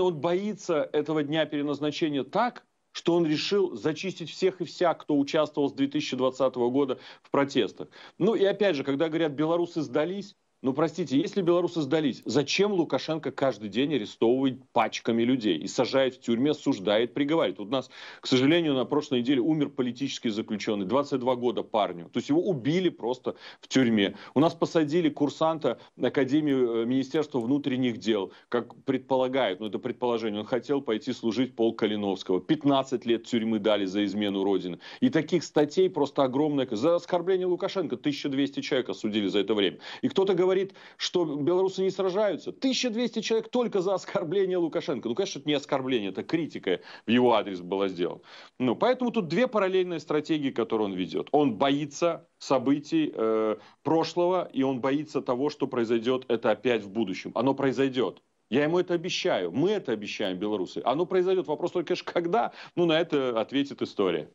он боится этого дня переназначения так, что он решил зачистить всех и вся, кто участвовал с 2020 года в протестах. Ну и опять же, когда говорят, белорусы сдались, ну, простите, если белорусы сдались, зачем Лукашенко каждый день арестовывает пачками людей и сажает в тюрьме, осуждает, приговаривает? Вот у нас, к сожалению, на прошлой неделе умер политический заключенный, 22 года парню. То есть его убили просто в тюрьме. У нас посадили курсанта Академии э, Министерства внутренних дел, как предполагают, ну это предположение, он хотел пойти служить Пол Калиновского. 15 лет тюрьмы дали за измену Родины. И таких статей просто огромное. За оскорбление Лукашенко 1200 человек осудили за это время. И кто-то говорит, говорит, что белорусы не сражаются. 1200 человек только за оскорбление Лукашенко. Ну, конечно, это не оскорбление, это критика в его адрес была сделана. Ну, поэтому тут две параллельные стратегии, которые он ведет. Он боится событий э, прошлого, и он боится того, что произойдет это опять в будущем. Оно произойдет. Я ему это обещаю. Мы это обещаем, белорусы. Оно произойдет. Вопрос только, конечно, когда. Ну, на это ответит история.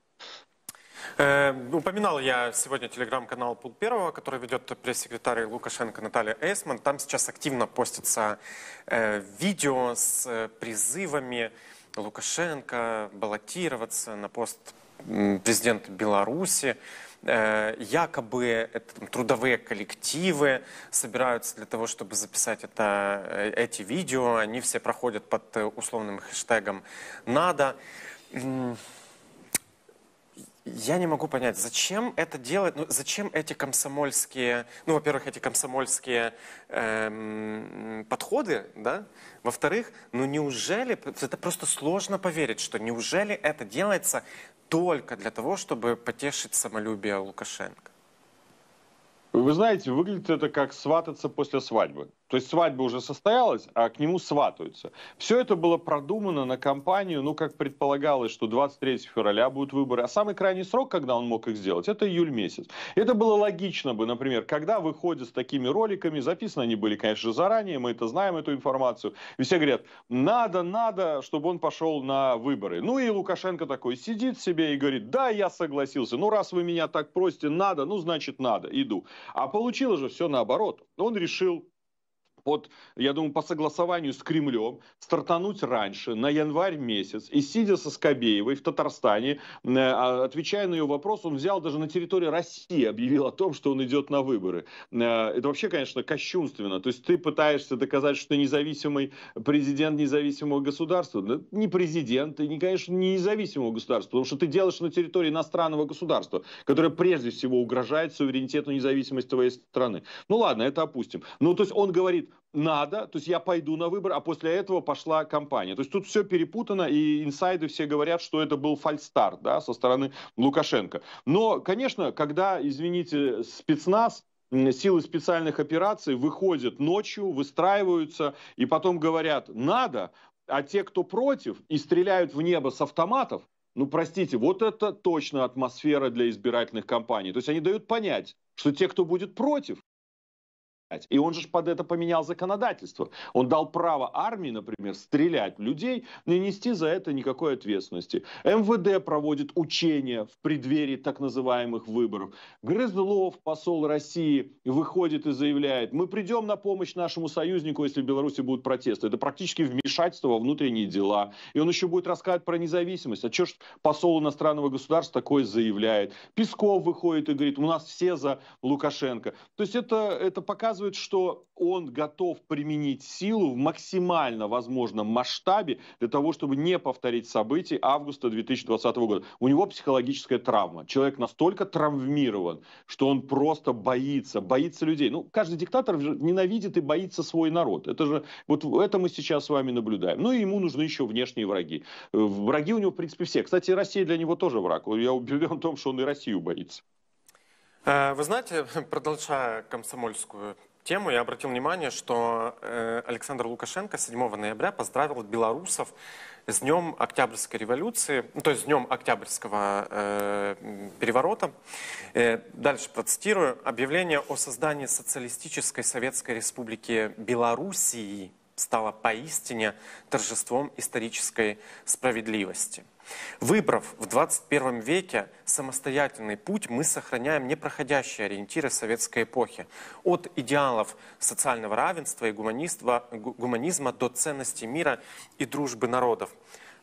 Э, упоминал я сегодня телеграм-канал «Пул Первого», который ведет пресс-секретарь Лукашенко Наталья Эйсман. Там сейчас активно постится э, видео с э, призывами Лукашенко баллотироваться на пост президента Беларуси. Якобы это, там, трудовые коллективы собираются для того, чтобы записать это, эти видео. Они все проходят под условным хэштегом «надо». Я не могу понять, зачем это делать, ну, зачем эти комсомольские, ну, во-первых, эти комсомольские эм, подходы, да, во-вторых, ну, неужели, это просто сложно поверить, что неужели это делается только для того, чтобы потешить самолюбие Лукашенко? Вы знаете, выглядит это как свататься после свадьбы. То есть свадьба уже состоялась, а к нему сватаются. Все это было продумано на кампанию, ну, как предполагалось, что 23 февраля будут выборы. А самый крайний срок, когда он мог их сделать, это июль месяц. Это было логично бы, например, когда выходят с такими роликами, записаны они были, конечно, заранее, мы это знаем, эту информацию. И все говорят, надо, надо, чтобы он пошел на выборы. Ну и Лукашенко такой сидит себе и говорит, да, я согласился, ну раз вы меня так просите, надо, ну значит надо, иду. А получилось же все наоборот. Он решил от, я думаю, по согласованию с Кремлем, стартануть раньше, на январь месяц. И сидя со Скобеевой в Татарстане, э, а, отвечая на ее вопрос, он взял даже на территории России, объявил о том, что он идет на выборы. Э, это вообще, конечно, кощунственно. То есть ты пытаешься доказать, что ты независимый президент независимого государства. не президент, и, не, конечно, не независимого государства, потому что ты делаешь на территории иностранного государства, которое прежде всего угрожает суверенитету и независимость твоей страны. Ну ладно, это опустим. Ну, то есть он говорит, надо, то есть я пойду на выбор, а после этого пошла кампания. То есть тут все перепутано, и инсайды все говорят, что это был фальстарт да, со стороны Лукашенко. Но, конечно, когда, извините, спецназ силы специальных операций выходят ночью, выстраиваются и потом говорят «надо», а те, кто против и стреляют в небо с автоматов, ну, простите, вот это точно атмосфера для избирательных кампаний. То есть они дают понять, что те, кто будет против, и он же под это поменял законодательство. Он дал право армии, например, стрелять в людей, не нести за это никакой ответственности. МВД проводит учения в преддверии так называемых выборов. Грызлов, посол России, выходит и заявляет, мы придем на помощь нашему союзнику, если в Беларуси будут протесты. Это практически вмешательство во внутренние дела. И он еще будет рассказывать про независимость. А что ж посол иностранного государства такое заявляет? Песков выходит и говорит, у нас все за Лукашенко. То есть это, это показывает показывает, что он готов применить силу в максимально возможном масштабе для того, чтобы не повторить событий августа 2020 года. У него психологическая травма. Человек настолько травмирован, что он просто боится, боится людей. Ну, каждый диктатор ненавидит и боится свой народ. Это же, вот это мы сейчас с вами наблюдаем. Ну, и ему нужны еще внешние враги. Э, враги у него, в принципе, все. Кстати, Россия для него тоже враг. Я убежден в том, что он и Россию боится. Э, вы знаете, продолжая комсомольскую тему, я обратил внимание, что э, Александр Лукашенко 7 ноября поздравил белорусов с днем Октябрьской революции, ну, то есть с днем Октябрьского э, переворота. Э, дальше процитирую. Объявление о создании социалистической Советской Республики Белоруссии стало поистине торжеством исторической справедливости. Выбрав в 21 веке самостоятельный путь, мы сохраняем непроходящие ориентиры советской эпохи. От идеалов социального равенства и гуманизма до ценностей мира и дружбы народов.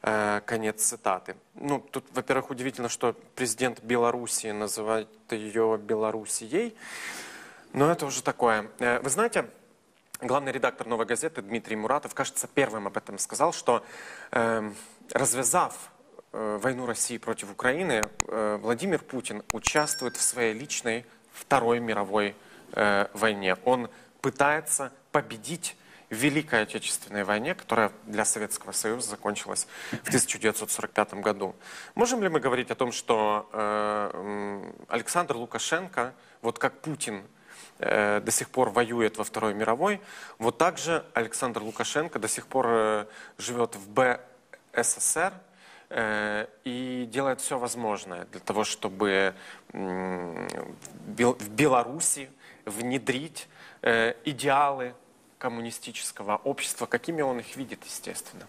Э, конец цитаты. Ну, тут, во-первых, удивительно, что президент Белоруссии называет ее Белоруссией. Но это уже такое. Э, вы знаете, главный редактор «Новой газеты» Дмитрий Муратов, кажется, первым об этом сказал, что э, развязав Э, войну России против Украины, э, Владимир Путин участвует в своей личной Второй мировой э, войне. Он пытается победить в Великой Отечественной войне, которая для Советского Союза закончилась в 1945 году. Можем ли мы говорить о том, что Александр Лукашенко, вот как Путин до сих пор воюет во Второй мировой, вот также Александр Лукашенко до сих пор живет в БССР, Э, и делает все возможное для того, чтобы в Беларуси внедрить э, идеалы коммунистического общества, какими он их видит, естественно.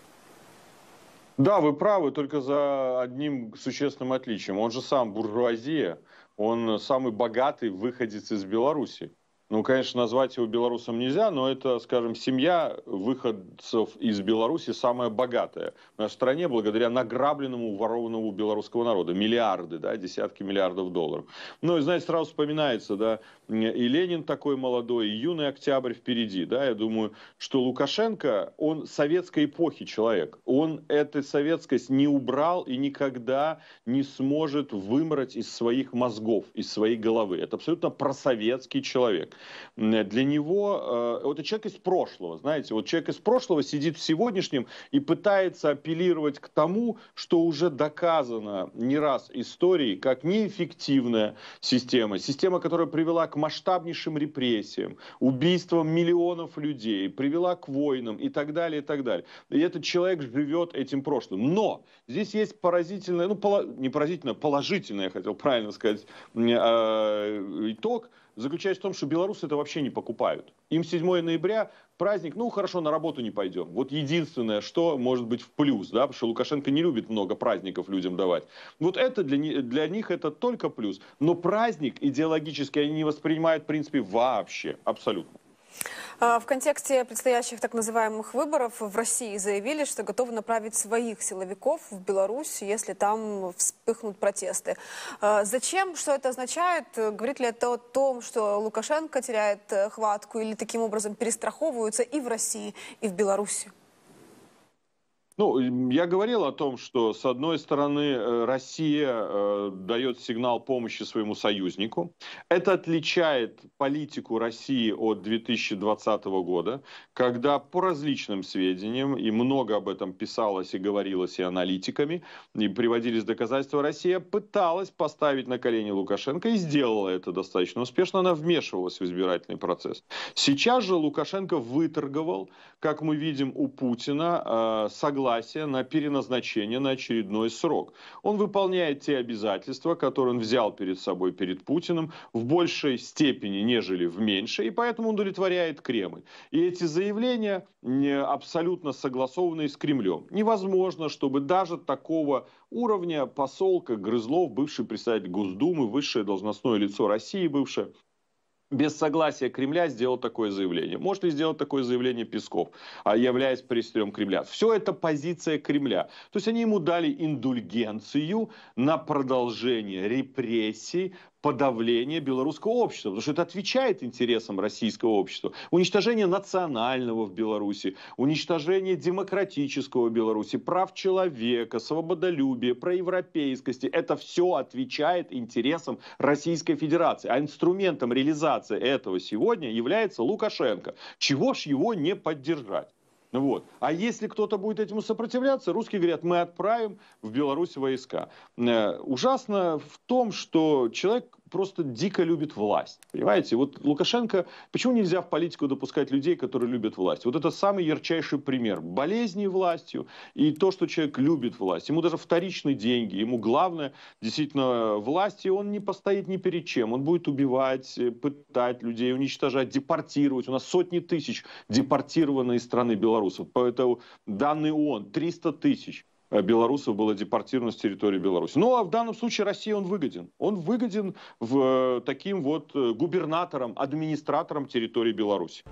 Да, вы правы, только за одним существенным отличием. Он же сам буржуазия, он самый богатый выходец из Беларуси. Ну, конечно, назвать его белорусом нельзя, но это, скажем, семья выходцев из Беларуси самая богатая в нашей стране благодаря награбленному, ворованному белорусского народа. Миллиарды, да, десятки миллиардов долларов. Ну, и, знаете, сразу вспоминается, да, и Ленин такой молодой, и юный октябрь впереди, да, я думаю, что Лукашенко, он советской эпохи человек. Он этой советскость не убрал и никогда не сможет вымрать из своих мозгов, из своей головы. Это абсолютно просоветский человек. Э, для него э, это человек из прошлого, знаете, вот человек из прошлого сидит в сегодняшнем и пытается апеллировать к тому, что уже доказано не раз историей, как неэффективная система, система, которая привела к масштабнейшим репрессиям, убийствам миллионов людей, привела к войнам и так далее, и так далее. И этот человек живет этим прошлым. Но здесь есть поразительное, ну, поло, не поразительное, положительное, я хотел правильно сказать, э, итог – заключается в том, что белорусы это вообще не покупают. Им 7 ноября праздник, ну хорошо, на работу не пойдем. Вот единственное, что может быть в плюс, да, потому что Лукашенко не любит много праздников людям давать. Вот это для, для них это только плюс. Но праздник идеологически они не воспринимают в принципе вообще, абсолютно. А, в контексте предстоящих так называемых выборов в России заявили, что готовы направить своих силовиков в Беларусь, если там вспыхнут протесты. А, зачем? Что это означает? Говорит ли это о том, что Лукашенко теряет э, хватку или таким образом перестраховываются и в России, и в Беларуси? Ну, я говорил о том, что, с одной стороны, э, Россия э, дает сигнал помощи своему союзнику. Это отличает политику России от 2020 года, когда по различным сведениям, и много об этом писалось и говорилось и аналитиками, и приводились доказательства, Россия пыталась поставить на колени Лукашенко и сделала это достаточно успешно. Она вмешивалась в избирательный процесс. Сейчас же Лукашенко выторговал, как мы видим, у Путина э, согласие согласие на переназначение на очередной срок. Он выполняет те обязательства, которые он взял перед собой, перед Путиным, в большей степени, нежели в меньшей, и поэтому удовлетворяет Кремль. И эти заявления абсолютно согласованы с Кремлем. Невозможно, чтобы даже такого уровня посолка Грызлов, бывший председатель Госдумы, высшее должностное лицо России бывшее, без согласия Кремля сделал такое заявление. Может ли сделать такое заявление Песков, а являясь престерем Кремля? Все это позиция Кремля. То есть они ему дали индульгенцию на продолжение репрессий подавление белорусского общества, потому что это отвечает интересам российского общества. Уничтожение национального в Беларуси, уничтожение демократического Беларуси, прав человека, свободолюбия, проевропейскости. Это все отвечает интересам Российской Федерации. А инструментом реализации этого сегодня является Лукашенко. Чего ж его не поддержать? Вот. А если кто-то будет этому сопротивляться, русские говорят, мы отправим в Беларусь войска. Э, ужасно в том, что человек просто дико любит власть. Понимаете, вот Лукашенко, почему нельзя в политику допускать людей, которые любят власть? Вот это самый ярчайший пример. Болезни властью и то, что человек любит власть. Ему даже вторичные деньги, ему главное действительно власть, и он не постоит ни перед чем. Он будет убивать, э, пытать людей, уничтожать, депортировать. У нас сотни тысяч депортированы из страны белорусов. Поэтому данные ООН 300 тысяч. Э, белорусов было депортировано с территории Беларуси. Ну, а в данном случае России он выгоден. Он выгоден в, э, таким вот э, губернатором, администратором территории Беларуси.